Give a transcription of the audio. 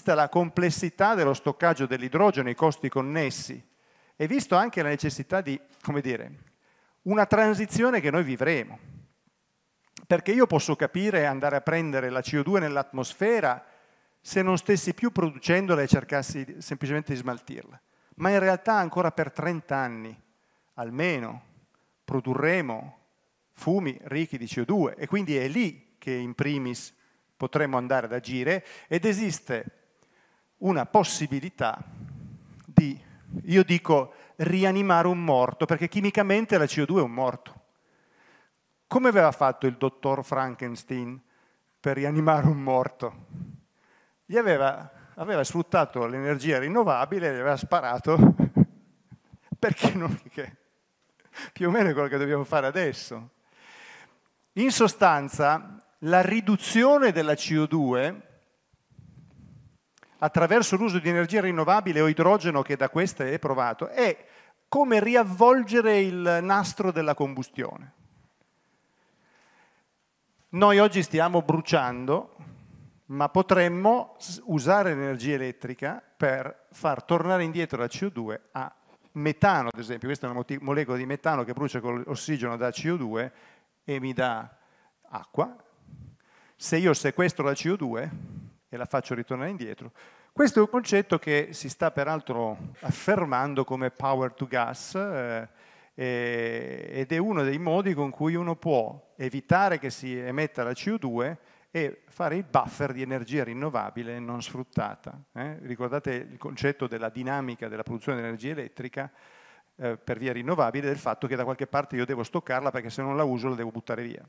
vista la complessità dello stoccaggio dell'idrogeno, e i costi connessi, e visto anche la necessità di, come dire, una transizione che noi vivremo. Perché io posso capire andare a prendere la CO2 nell'atmosfera se non stessi più producendola e cercassi semplicemente di smaltirla. Ma in realtà ancora per 30 anni, almeno, produrremo fumi ricchi di CO2 e quindi è lì che in primis potremmo andare ad agire ed esiste una possibilità di, io dico, rianimare un morto, perché chimicamente la CO2 è un morto. Come aveva fatto il dottor Frankenstein per rianimare un morto? Gli aveva, aveva sfruttato l'energia rinnovabile, gli aveva sparato, perché non... Che, più o meno è quello che dobbiamo fare adesso. In sostanza, la riduzione della CO2 attraverso l'uso di energia rinnovabile o idrogeno che da questa è provato, è come riavvolgere il nastro della combustione. Noi oggi stiamo bruciando, ma potremmo usare l'energia elettrica per far tornare indietro la CO2 a metano, ad esempio. Questa è una molecola di metano che brucia con l'ossigeno da CO2 e mi dà acqua. Se io sequestro la CO2, e la faccio ritornare indietro. Questo è un concetto che si sta peraltro affermando come power to gas eh, eh ed è uno dei modi con cui uno può evitare che si emetta la CO2 e fare il buffer di energia rinnovabile non sfruttata. Eh? Ricordate il concetto della dinamica della produzione di energia elettrica eh, per via rinnovabile, del fatto che da qualche parte io devo stoccarla perché se non la uso la devo buttare via.